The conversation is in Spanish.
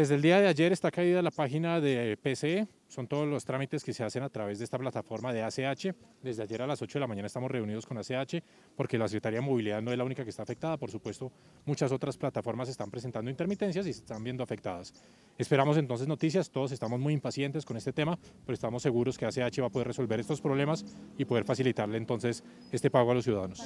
Desde el día de ayer está caída la página de PCE, son todos los trámites que se hacen a través de esta plataforma de ACH. Desde ayer a las 8 de la mañana estamos reunidos con ACH porque la Secretaría de Movilidad no es la única que está afectada. Por supuesto, muchas otras plataformas están presentando intermitencias y se están viendo afectadas. Esperamos entonces noticias, todos estamos muy impacientes con este tema, pero estamos seguros que ACH va a poder resolver estos problemas y poder facilitarle entonces este pago a los ciudadanos.